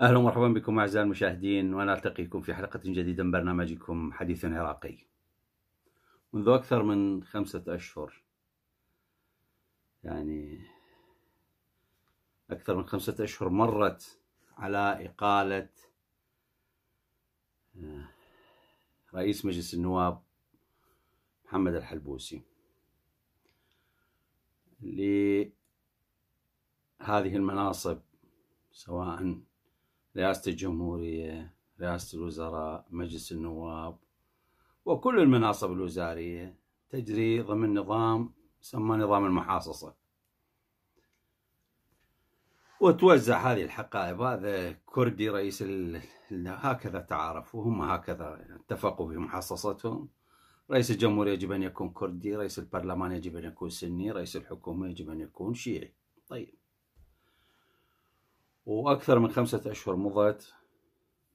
اهلا ومرحبا بكم اعزائي المشاهدين وانا التقيكم في حلقه جديده من برنامجكم حديث عراقي. منذ اكثر من خمسه اشهر يعني اكثر من خمسه اشهر مرت على إقالة آه، رئيس مجلس النواب محمد الحلبوسي لهذه المناصب سواء رئاسة الجمهورية رئاسة الوزراء مجلس النواب وكل المناصب الوزارية تجري ضمن نظام سمى نظام المحاصصة وتوزع هذه الحقائب هذا كردي رئيس ال... هكذا تعارفوا هم هكذا اتفقوا في محصصتهم رئيس الجمهورية يجب أن يكون كردي رئيس البرلمان يجب أن يكون سني رئيس الحكومة يجب أن يكون شيعي طيب وأكثر من خمسة أشهر مضت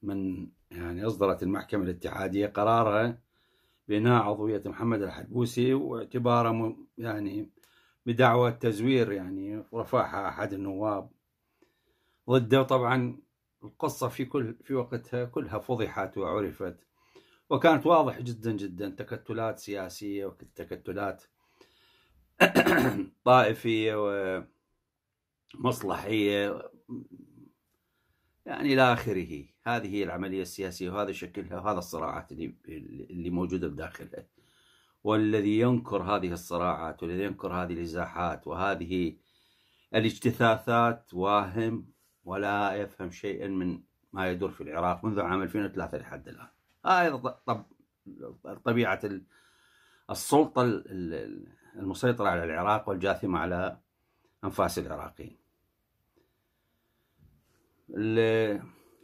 من يعني أصدرت المحكمة الاتحادية قرارها بناء عضوية محمد الحدبوسي واعتباره يعني بدعوى تزوير يعني رفعها أحد النواب ضده طبعا القصة في كل في وقتها كلها فضحت وعرفت وكانت واضح جدا جدا تكتلات سياسية وتكتلات طائفية ومصلحية يعني إلى آخره هذه هي العملية السياسية وهذا شكلها وهذا الصراعات اللي, اللي موجودة بداخلها والذي ينكر هذه الصراعات والذي ينكر هذه الإزاحات وهذه الاجتثاثات واهم ولا يفهم شيئا من ما يدور في العراق منذ عام 2003 لحد الآن هذا آه طبيعة السلطة المسيطرة على العراق والجاثمة على أنفاس العراقيين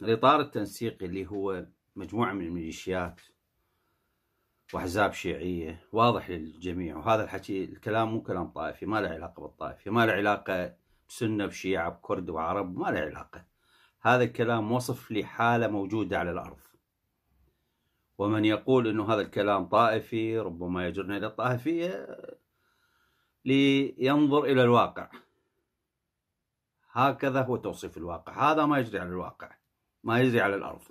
الإطار التنسيقي اللي هو مجموعة من الميليشيات واحزاب شيعيه واضح للجميع وهذا الحكي الكلام مو كلام طائفي ما له علاقه بالطائفي ما له علاقه بسنه بشيعه بكرد وعرب ما له علاقه هذا الكلام وصف لحاله موجوده على الارض ومن يقول انه هذا الكلام طائفي ربما يجرنا الى الطائفيه لينظر الى الواقع هكذا هو توصيف الواقع هذا ما يجري على الواقع ما يجري على الارض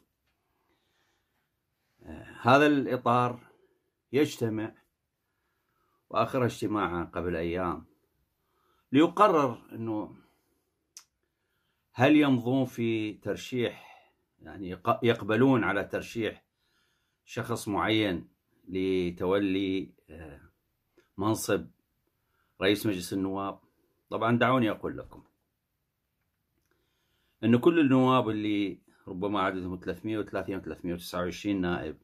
هذا الاطار يجتمع واخر اجتماع قبل ايام ليقرر انه هل يمضون في ترشيح يعني يقبلون على ترشيح شخص معين لتولي آه، منصب رئيس مجلس النواب طبعا دعوني اقول لكم انه كل النواب اللي ربما عددهم 330 و 329 نائب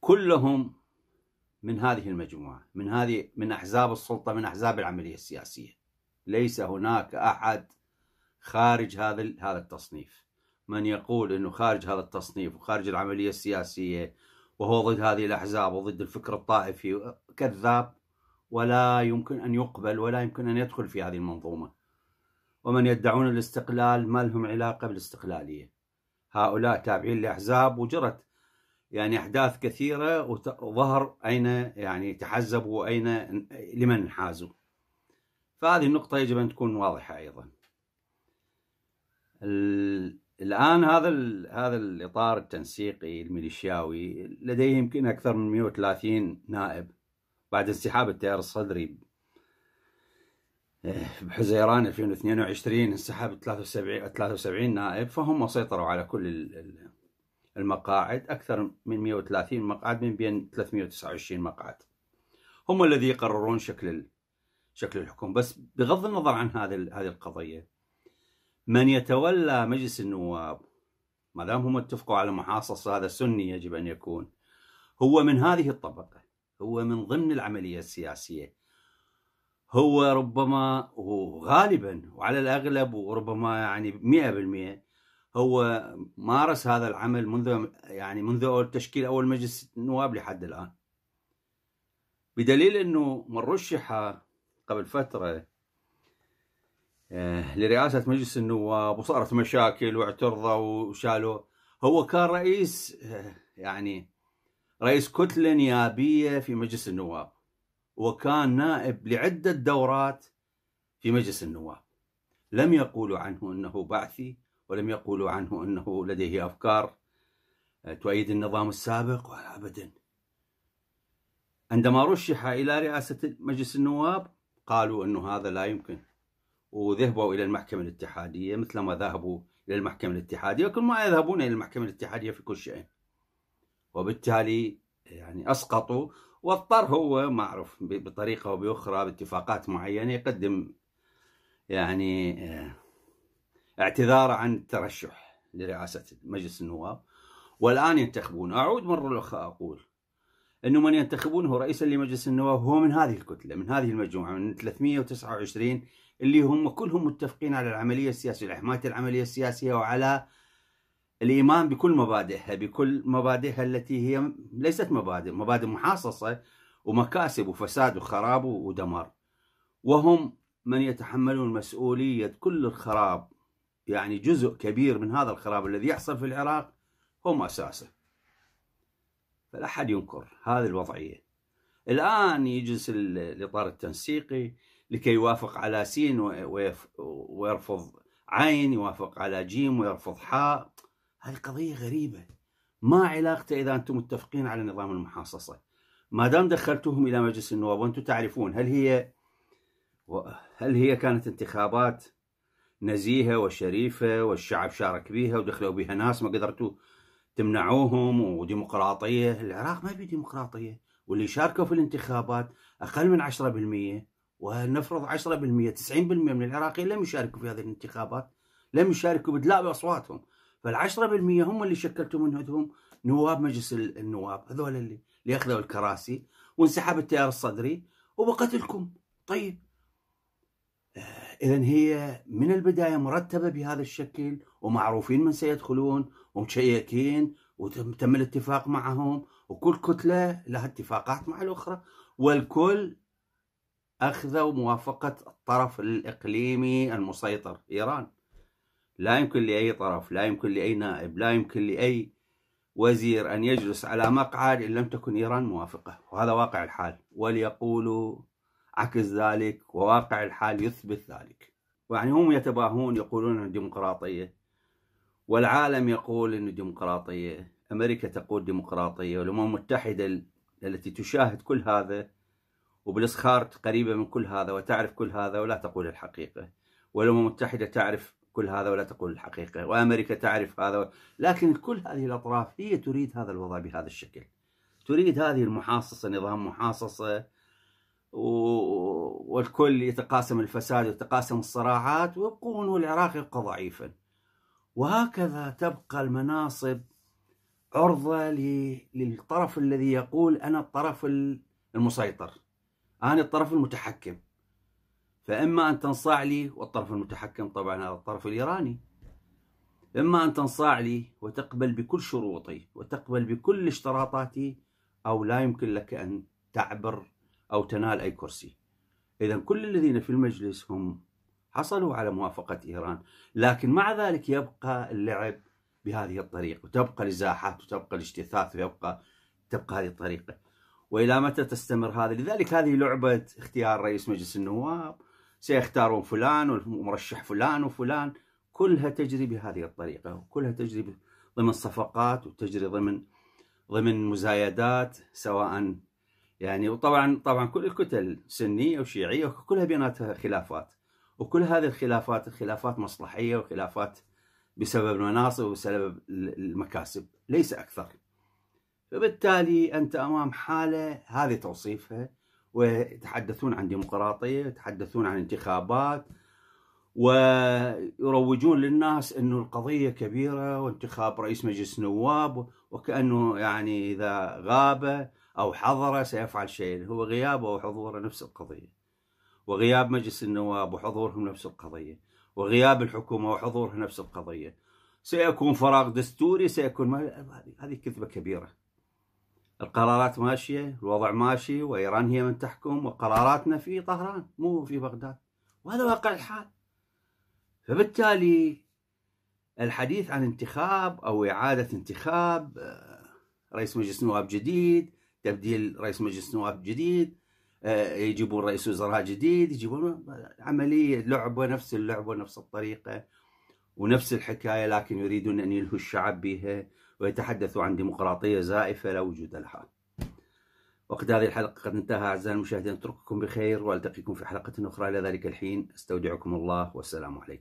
كلهم من هذه المجموعة من هذه من أحزاب السلطة من أحزاب العملية السياسية ليس هناك أحد خارج هذا هذا التصنيف من يقول أنه خارج هذا التصنيف وخارج العملية السياسية وهو ضد هذه الأحزاب وضد الفكر الطائفي كذاب ولا يمكن أن يقبل ولا يمكن أن يدخل في هذه المنظومة ومن يدعون الاستقلال ما لهم علاقة بالاستقلالية هؤلاء تابعين لأحزاب وجرت يعني احداث كثيره وظهر اين يعني تحزبوا واين لمن انحازوا. فهذه النقطه يجب ان تكون واضحه ايضا. الان هذا هذا الاطار التنسيقي الميليشياوي لديه يمكن اكثر من 130 نائب بعد انسحاب التيار الصدري إيه، بحزيران 2022 انسحب 73 73 نائب فهم سيطروا على كل المقاعد أكثر من 130 مقعد من بين 329 مقعد هم الذي يقررون شكل شكل الحكومة بس بغض النظر عن هذه هذه القضية من يتولى مجلس النواب ما دام هم اتفقوا على محاصصة هذا سني يجب أن يكون هو من هذه الطبقة هو من ضمن العملية السياسية هو ربما وغالبا وعلى الأغلب وربما يعني 100% هو مارس هذا العمل منذ يعني منذ تشكيل اول مجلس النواب لحد الان بدليل انه من رشح قبل فتره آه، لرئاسه مجلس النواب وصارت مشاكل واعترضوا وشالوا هو كان رئيس آه، يعني رئيس كتله نيابيه في مجلس النواب وكان نائب لعده دورات في مجلس النواب لم يقولوا عنه انه بعثي ولم يقولوا عنه أنه لديه أفكار آه، تؤيد النظام السابق ولا أبدا عندما رشح إلى رئاسة مجلس النواب قالوا أنه هذا لا يمكن وذهبوا إلى المحكمة الاتحادية مثلما ذهبوا إلى المحكمة الاتحادية وكل ما يذهبون إلى المحكمة الاتحادية في كل شيء وبالتالي يعني أسقطوا واضطر هو معروف بطريقة أو بأخرى باتفاقات معينة يقدم يعني آه، اعتذاره عن الترشح لرئاسة مجلس النواب والآن ينتخبون أعود مرة أخرى أقول أنه من ينتخبونه رئيسا لمجلس النواب هو من هذه الكتلة من هذه المجموعة من 329 اللي هم كلهم متفقين على العملية السياسية لحماية العملية السياسية وعلى الإيمان بكل مبادئها بكل مبادئها التي هي ليست مبادئ مبادئ محاصصة ومكاسب وفساد وخراب ودمار وهم من يتحملون مسؤولية كل الخراب يعني جزء كبير من هذا الخراب الذي يحصل في العراق هم أساسه فلا أحد ينكر هذه الوضعية الآن يجلس الإطار التنسيقي لكي يوافق على سين ويرفض عين يوافق على جيم ويرفض حاء هذه قضية غريبة ما علاقته إذا أنتم متفقين على نظام المحاصصة ما دام دخلتوهم إلى مجلس النواب وأنتم تعرفون هل هي هل هي كانت انتخابات نزيهه وشريفه والشعب شارك بيها ودخلوا بيها ناس ما قدرتوا تمنعوهم وديمقراطيه، العراق ما في ديمقراطيه واللي شاركوا في الانتخابات اقل من 10% ونفرض 10% 90% من العراقيين لم يشاركوا في هذه الانتخابات، لم يشاركوا بدلاء باصواتهم، فال 10% هم اللي شكلتوا من عندهم نواب مجلس النواب، هذول اللي اللي اخذوا الكراسي وانسحب التيار الصدري وبقتلكم طيب آه، اذا هي من البدايه مرتبه بهذا الشكل ومعروفين من سيدخلون ومشيكين وتم الاتفاق معهم وكل كتله لها اتفاقات مع الاخرى والكل اخذوا موافقه الطرف الاقليمي المسيطر ايران لا يمكن لاي طرف لا يمكن لاي نائب لا يمكن لاي وزير ان يجلس على مقعد ان لم تكن ايران موافقه وهذا واقع الحال وليقولوا عكس ذلك وواقع الحال يثبت ذلك يعني هم يتباهون يقولون ديمقراطية والعالم يقول أن ديمقراطية أمريكا تقول ديمقراطية والأمم المتحدة التي تشاهد كل هذا وبالإسخار قريبة من كل هذا وتعرف كل هذا ولا تقول الحقيقة والأمم المتحدة تعرف كل هذا ولا تقول الحقيقة وأمريكا تعرف هذا لكن كل هذه الأطراف هي تريد هذا الوضع بهذا الشكل تريد هذه المحاصصة نظام محاصصة والكل يتقاسم الفساد ويتقاسم الصراعات ويكون العراق يبقى ضعيفا وهكذا تبقى المناصب عرضة للطرف الذي يقول أنا الطرف المسيطر أنا الطرف المتحكم فإما أن تنصاع لي والطرف المتحكم طبعا هذا الطرف الإيراني إما أن تنصاع لي وتقبل بكل شروطي وتقبل بكل اشتراطاتي أو لا يمكن لك أن تعبر أو تنال أي كرسي إذا كل الذين في المجلس هم حصلوا على موافقة إيران لكن مع ذلك يبقى اللعب بهذه الطريقة وتبقى الإزاحات وتبقى الاجتثاث ويبقى تبقى هذه الطريقة وإلى متى تستمر هذا لذلك هذه لعبة اختيار رئيس مجلس النواب سيختارون فلان ومرشح فلان وفلان كلها تجري بهذه الطريقة وكلها تجري ضمن صفقات وتجري ضمن ضمن مزايدات سواء يعني وطبعا طبعا كل الكتل سنيه وشيعيه كلها بيناتها خلافات وكل هذه الخلافات خلافات مصلحيه وخلافات بسبب المناصب وبسبب المكاسب ليس اكثر فبالتالي انت امام حاله هذه توصيفها ويتحدثون عن ديمقراطيه يتحدثون عن انتخابات ويروجون للناس انه القضيه كبيره وانتخاب رئيس مجلس نواب وكانه يعني اذا غابه أو حضر سيفعل شيئا هو غيابه وحضوره نفس القضية وغياب مجلس النواب وحضورهم نفس القضية وغياب الحكومة وحضورها نفس القضية سيكون فراغ دستوري سيكون ما... هذه كذبة كبيرة القرارات ماشية الوضع ماشي وإيران هي من تحكم وقراراتنا في طهران مو في بغداد وهذا واقع الحال فبالتالي الحديث عن انتخاب أو إعادة انتخاب آه، رئيس مجلس نواب جديد تبديل رئيس مجلس نواب جديد آه، يجيبون رئيس وزراء جديد يجيبون عملية لعبة نفس اللعبة نفس الطريقة ونفس الحكاية لكن يريدون أن يلهوا الشعب بها ويتحدثوا عن ديمقراطية زائفة لا وجود لها وقت هذه الحلقة قد انتهى أعزائي المشاهدين أترككم بخير وألتقيكم في حلقة أخرى إلى ذلك الحين أستودعكم الله والسلام عليكم